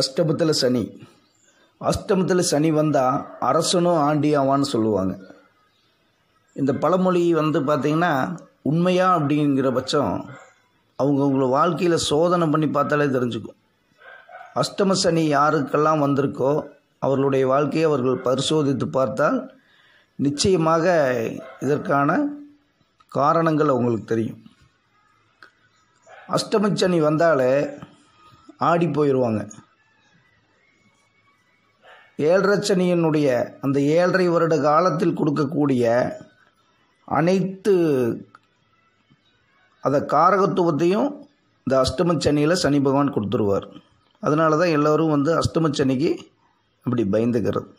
அஷ்டமத்தில் சனி அஷ்டமத்தில் சனி வந்தால் அரசனும் ஆண்டி ஆவான்னு சொல்லுவாங்க இந்த பழமொழி வந்து பார்த்திங்கன்னா உண்மையா அப்படிங்கிற பட்சம் அவங்கவுங்கள வாழ்க்கையில் சோதனை பண்ணி பார்த்தாலே தெரிஞ்சுக்கும் அஷ்டம சனி யாருக்கெல்லாம் வந்திருக்கோ அவர்களுடைய வாழ்க்கையை அவர்கள் பரிசோதித்து பார்த்தால் நிச்சயமாக இதற்கான காரணங்கள் அவங்களுக்கு தெரியும் அஷ்டமச்சனி வந்தாலே ஆடி போயிடுவாங்க ஏழரைச்சனியினுடைய அந்த ஏழரை வருட காலத்தில் கொடுக்கக்கூடிய அனைத்து அதை காரகத்துவத்தையும் இந்த அஷ்டம சனியில் சனி பகவான் கொடுத்துருவார் அதனால தான் எல்லோரும் வந்து அஷ்டம சனிக்கு அப்படி பயந்துக்கிறது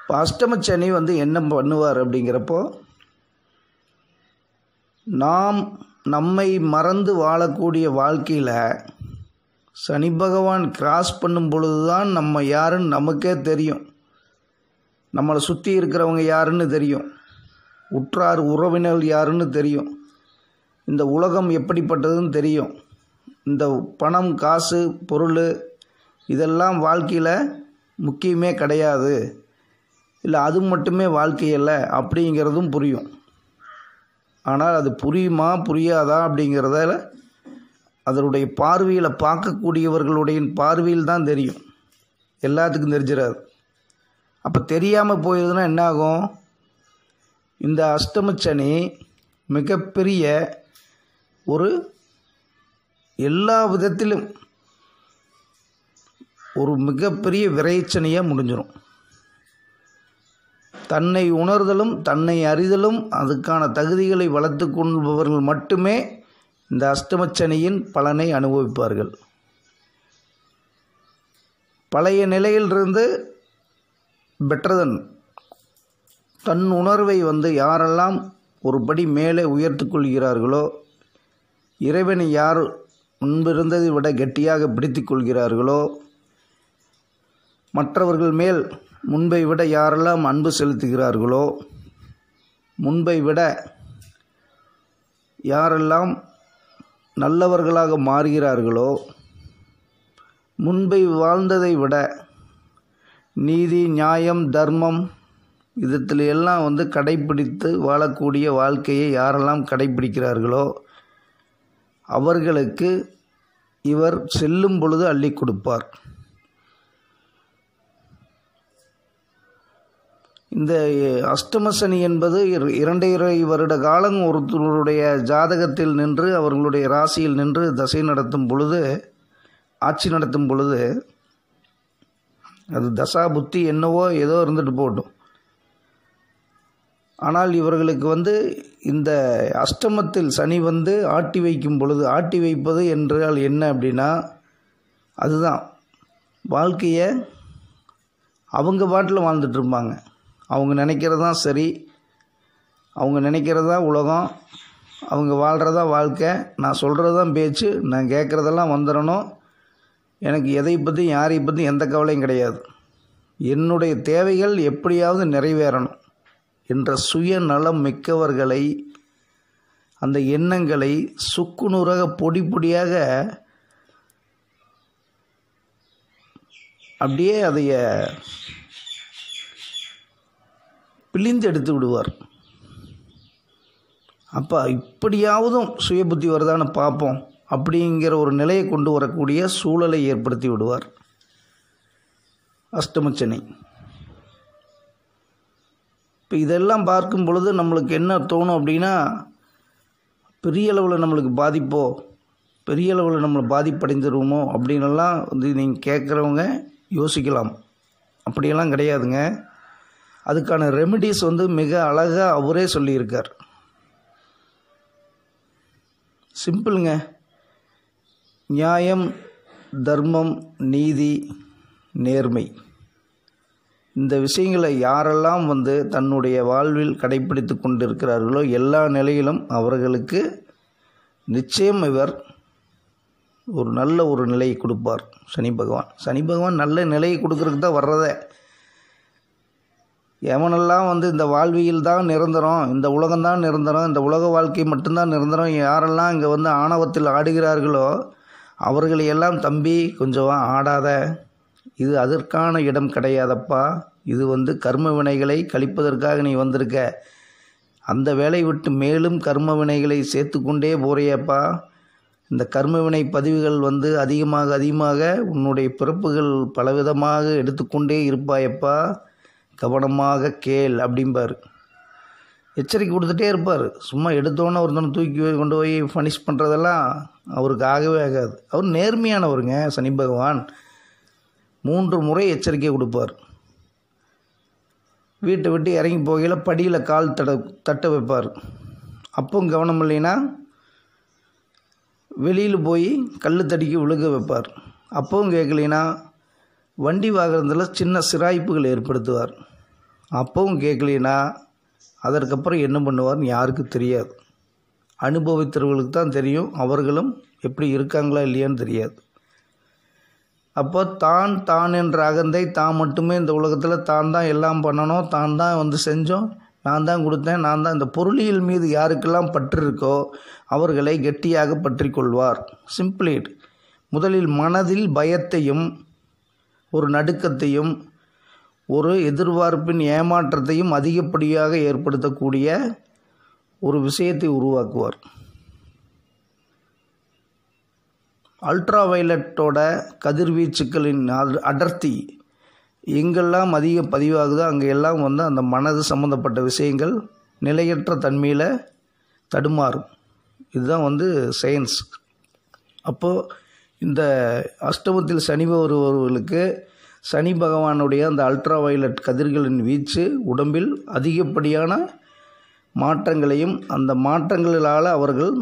இப்போ அஷ்டம சனி வந்து என்ன பண்ணுவார் அப்படிங்கிறப்போ நாம் நம்மை மறந்து வாழக்கூடிய வாழ்க்கையில் சனி பகவான் கிராஸ் பண்ணும் பொழுது தான் நம்ம யாருன்னு நமக்கே தெரியும் நம்மளை சுற்றி இருக்கிறவங்க யாருன்னு தெரியும் உற்றார் உறவினர் யாருன்னு தெரியும் இந்த உலகம் எப்படிப்பட்டதுன்னு தெரியும் இந்த பணம் காசு பொருள் இதெல்லாம் வாழ்க்கையில் முக்கியமே கிடையாது இல்லை அது மட்டுமே வாழ்க்கையில் அப்படிங்கிறதும் புரியும் ஆனால் அது புரியுமா புரியாதா அப்படிங்கிறதால அதனுடைய பார்வையில் பார்க்கக்கூடியவர்களுடைய பார்வையில் தான் தெரியும் எல்லாத்துக்கும் தெரிஞ்சிடாது அப்போ தெரியாமல் போயிருதுன்னா என்னாகும் இந்த அஷ்டமச்சனி மிகப்பெரிய ஒரு எல்லா விதத்திலும் ஒரு மிகப்பெரிய விரைச்சனையாக முடிஞ்சிடும் தன்னை உணர்தலும் தன்னை அறிதலும் அதுக்கான தகுதிகளை வளர்த்து கொள்பவர்கள் மட்டுமே இந்த அஷ்டமச்சனியின் பலனை அனுபவிப்பார்கள் பழைய நிலையிலிருந்து பெற்றதன் தன் உணர்வை வந்து யாரெல்லாம் ஒரு படி மேலே உயர்த்து கொள்கிறார்களோ இறைவனை யார் முன்பிருந்ததை விட கெட்டியாக பிடித்து கொள்கிறார்களோ மற்றவர்கள் மேல் முன்பை விட யாரெல்லாம் அன்பு செலுத்துகிறார்களோ முன்பை விட யாரெல்லாம் நல்லவர்களாக மாறுகிறார்களோ முன்பை வாழ்ந்ததை விட நீதி நியாயம் தர்மம் இதில் எல்லாம் வந்து கடைபிடித்து வாழக்கூடிய வாழ்க்கையை யாரெல்லாம் கடைபிடிக்கிறார்களோ அவர்களுக்கு இவர் செல்லும் பொழுது அள்ளி கொடுப்பார் இந்த அஷ்டம சனி என்பது இரண்டரை வருட காலம் ஒருத்தருடைய ஜாதகத்தில் நின்று அவர்களுடைய ராசியில் நின்று தசை நடத்தும் பொழுது ஆட்சி நடத்தும் பொழுது அது தசா புத்தி என்னவோ ஏதோ இருந்துட்டு போகட்டும் ஆனால் இவர்களுக்கு வந்து இந்த அஷ்டமத்தில் சனி வந்து ஆட்டி வைக்கும் பொழுது ஆட்டி வைப்பது என்றால் என்ன அப்படின்னா அதுதான் வாழ்க்கையை அவங்க பாட்டில் வாழ்ந்துட்டு இருப்பாங்க அவங்க நினைக்கிறது தான் சரி அவங்க நினைக்கிறதா உலகம் அவங்க வாழ்கிறதா வாழ்க்கை நான் சொல்கிறது தான் பேச்சு நான் கேட்குறதெல்லாம் வந்துடணும் எனக்கு எதை பற்றியும் யாரை பற்றி எந்த கவலையும் கிடையாது என்னுடைய தேவைகள் எப்படியாவது நிறைவேறணும் என்ற சுயநலம் மிக்கவர்களை அந்த எண்ணங்களை சுக்குநூறாக பொடி பொடியாக அப்படியே அதைய பிழிந்து எடுத்து விடுவார் அப்போ இப்படியாவதும் சுய புத்தி வருதான்னு பார்ப்போம் அப்படிங்கிற ஒரு நிலையை கொண்டு வரக்கூடிய சூழலை ஏற்படுத்தி விடுவார் அஷ்டமச்சனை இப்போ இதெல்லாம் பார்க்கும் பொழுது நம்மளுக்கு என்ன தோணும் அப்படின்னா பெரிய அளவில் நம்மளுக்கு பாதிப்போ பெரிய அளவில் நம்மளை பாதிப்படைந்துருவோமோ அப்படின்லாம் வந்து நீங்கள் கேட்குறவங்க யோசிக்கலாம் அப்படியெல்லாம் கிடையாதுங்க அதுக்கான ரெமிடிஸ் வந்து மிக அழகாக அவரே சொல்லியிருக்கார் சிம்பிளுங்க நியாயம் தர்மம் நீதி நேர்மை இந்த விஷயங்களை யாரெல்லாம் வந்து தன்னுடைய வாழ்வில் கடைபிடித்து கொண்டிருக்கிறார்களோ எல்லா நிலையிலும் அவர்களுக்கு நிச்சயம் இவர் ஒரு நல்ல ஒரு நிலையை கொடுப்பார் சனி பகவான் சனி பகவான் நல்ல நிலையை கொடுக்கறதுக்கு தான் வர்றதே எவனெல்லாம் வந்து இந்த வாழ்வியல் தான் நிரந்தரம் இந்த உலகம்தான் நிரந்தரம் இந்த உலக வாழ்க்கை மட்டும்தான் நிரந்தரம் யாரெல்லாம் இங்கே வந்து ஆணவத்தில் ஆடுகிறார்களோ அவர்களையெல்லாம் தம்பி கொஞ்சம் ஆடாத இது அதற்கான இடம் கிடையாதப்பா இது வந்து கர்ம வினைகளை கழிப்பதற்காக நீ வந்திருக்க அந்த வேலை விட்டு மேலும் கர்ம வினைகளை சேர்த்து கொண்டே போறியப்பா இந்த கர்ம வினை பதிவுகள் வந்து அதிகமாக அதிகமாக உன்னுடைய பிறப்புகள் பலவிதமாக எடுத்துக்கொண்டே இருப்பாயப்பா கவனமாக கேள் அப்படிம்பார் எச்சரிக்கை கொடுத்துட்டே இருப்பார் சும்மா எடுத்தோன்னே ஒருத்தனை தூக்கி கொண்டு போய் பனிஷ் பண்ணுறதெல்லாம் அவருக்கு ஆகவே ஆகாது அவர் நேர்மையானவருங்க சனி பகவான் மூன்று முறை எச்சரிக்கை கொடுப்பார் வீட்டை விட்டு இறங்கி போகையில் படியில் கால் தட தட்ட வைப்பார் அப்பவும் கவனம் இல்லைன்னா வெளியில் போய் கல் தடிக்கி விழுக வைப்பார் அப்பவும் கேட்கலைன்னா வண்டி வாகனத்தில் சின்ன சிராய்ப்புகள் ஏற்படுத்துவார் அப்பவும் கேட்கலனா அதற்கப்புறம் என்ன பண்ணுவார்னு யாருக்கும் தெரியாது அனுபவித்தவர்களுக்கு தான் தெரியும் அவர்களும் எப்படி இருக்காங்களா இல்லையான்னு தெரியாது அப்போ தான் தான் என்ற அகந்தை தான் மட்டுமே இந்த உலகத்தில் தான் தான் எல்லாம் பண்ணணும் தான் தான் வந்து செஞ்சோம் நான் தான் கொடுத்தேன் நான் தான் இந்த பொருளியல் மீது யாருக்கெல்லாம் பற்று இருக்கோ அவர்களை கெட்டியாக பற்றி கொள்வார் சிம்பிளேட் முதலில் மனதில் பயத்தையும் ஒரு நடுக்கத்தையும் ஒரு எதிர்பார்ப்பின் ஏமாற்றத்தையும் அதிகப்படியாக ஏற்படுத்தக்கூடிய ஒரு விஷயத்தை உருவாக்குவார் அல்ட்ரா வயலட்டோட கதிர்வீச்சுக்களின் அடர்த்தி எங்கெல்லாம் அதிக பதிவாகுதோ அங்கெல்லாம் வந்து அந்த மனது சம்மந்தப்பட்ட விஷயங்கள் நிலையற்ற தன்மையில் தடுமாறும் இதுதான் வந்து சயின்ஸ் அப்போது இந்த அஷ்டமத்தில் சனி வருபவர்களுக்கு சனி பகவானுடைய அந்த அல்ட்ரா வயலட் கதிர்களின் வீச்சு உடம்பில் அதிகப்படியான மாற்றங்களையும் அந்த மாற்றங்களால் அவர்கள்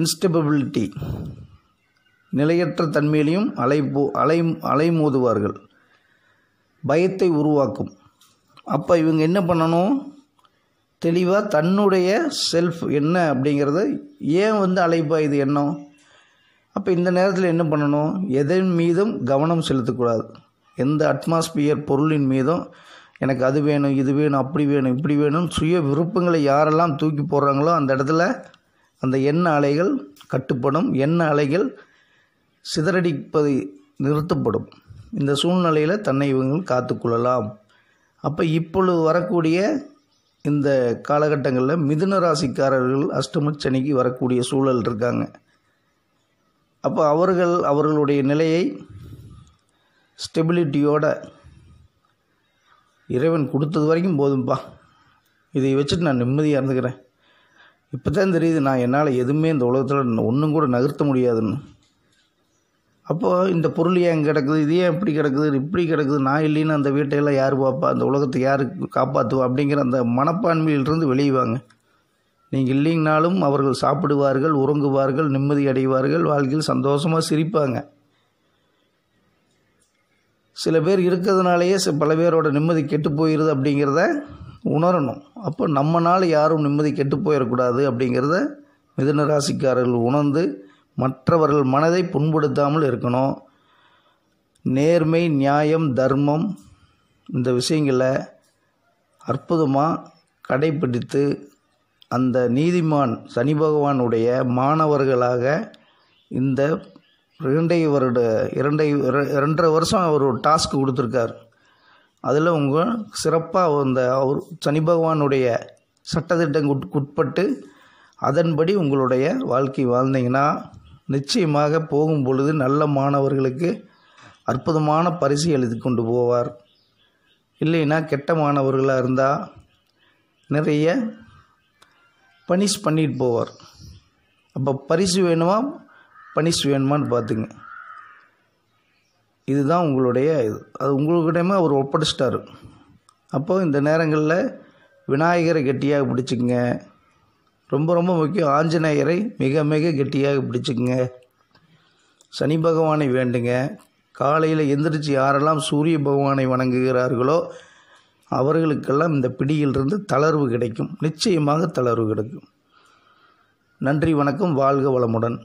இன்ஸ்டபிலிட்டி நிலையற்ற தன்மையிலையும் போ அலை அலைமோதுவார்கள் பயத்தை உருவாக்கும் அப்போ இவங்க என்ன பண்ணணும் தெளிவாக தன்னுடைய செல்ஃப் என்ன அப்படிங்கிறத ஏன் வந்து அலைப்பாயுது என்ன அப்போ இந்த நேரத்தில் என்ன பண்ணணும் எதன் மீதும் கவனம் செலுத்தக்கூடாது எந்த அட்மாஸ்பியர் பொருளின் மீதும் எனக்கு அது வேணும் இது வேணும் அப்படி வேணும் இப்படி வேணும் சுய விருப்பங்களை யாரெல்லாம் தூக்கி போடுறாங்களோ அந்த இடத்துல அந்த எண்ண அலைகள் கட்டுப்படும் எண்ண அலைகள் சிதறடிப்பது நிறுத்தப்படும் இந்த சூழ்நிலையில் தன்னை இவங்கள் காத்துக்கொள்ளலாம் அப்போ இப்பொழுது வரக்கூடிய இந்த காலகட்டங்களில் மிதுன ராசிக்காரர்கள் அஷ்டமச்சனிக்கு வரக்கூடிய சூழல் இருக்காங்க அப்போ அவர்கள் அவர்களுடைய நிலையை ஸ்டெபிலிட்டியோட இறைவன் கொடுத்தது வரைக்கும் போதும்ப்பா இதை வச்சுட்டு நான் நிம்மதியாக இருந்துக்கிறேன் இப்போ தான் தெரியுது நான் என்னால் எதுவுமே இந்த உலகத்தில் ஒன்றும் கூட நகர்த்த முடியாதுன்னு அப்போது இந்த பொருள் ஏன் கிடக்குது இது ஏன் இப்படி கிடக்குது இப்படி கிடக்குது நான் இல்லைன்னு அந்த வீட்டையெல்லாம் யார் பார்ப்பா அந்த உலகத்தை யார் காப்பாற்றுவா அப்படிங்கிற அந்த மனப்பான்மையிலிருந்து வெளியுவாங்க நீங்கள் இல்லைங்கனாலும் அவர்கள் சாப்பிடுவார்கள் உறங்குவார்கள் நிம்மதி அடைவார்கள் வாழ்க்கையில் சந்தோஷமாக சிரிப்பாங்க சில பேர் இருக்கிறதுனாலேயே பல பேரோட நிம்மதி கெட்டு போயிடுது அப்படிங்கிறத உணரணும் அப்போ நம்மனால் யாரும் நிம்மதி கெட்டு போயிடக்கூடாது அப்படிங்கிறத மிதன ராசிக்காரர்கள் உணர்ந்து மற்றவர்கள் மனதை புண்படுத்தாமல் இருக்கணும் நேர்மை நியாயம் தர்மம் இந்த விஷயங்களை அற்புதமாக கடைப்பிடித்து அந்த நீதிமான் சனி பகவானுடைய மாணவர்களாக இந்த இரண்டை வருட இரண்டை இரண்டரை வருஷம் அவர் ஒரு டாஸ்க் கொடுத்துருக்கார் அதில் உங்கள் சிறப்பாக அந்த அவர் சனி பகவானுடைய உட்பட்டு அதன்படி உங்களுடைய வாழ்க்கை வாழ்ந்தீங்கன்னா நிச்சயமாக போகும் பொழுது நல்ல மாணவர்களுக்கு அற்புதமான பரிசு எழுதி கொண்டு போவார் இல்லைன்னா கெட்ட மாணவர்களாக இருந்தால் நிறைய பனிஷ் பண்ணிட்டு போவார் அப்போ பரிசு வேணுமா பனிஷ் வேணுமான்னு பார்த்துங்க இதுதான் உங்களுடைய இது அது உங்களுக்கிட்டமே அவர் ஒப்படைச்சிட்டார் அப்போது இந்த நேரங்களில் விநாயகரை கெட்டியாக பிடிச்சிக்கங்க ரொம்ப ரொம்ப முக்கியம் ஆஞ்சநேயரை மிக மிக கெட்டியாக பிடிச்சிக்கங்க சனி பகவானை வேண்டுங்க காலையில் எந்திரிச்சு யாரெல்லாம் சூரிய பகவானை வணங்குகிறார்களோ அவர்களுக்கெல்லாம் இந்த பிடியிலிருந்து தளர்வு கிடைக்கும் நிச்சயமாக தளர்வு கிடைக்கும் நன்றி வணக்கம் வாழ்க வளமுடன்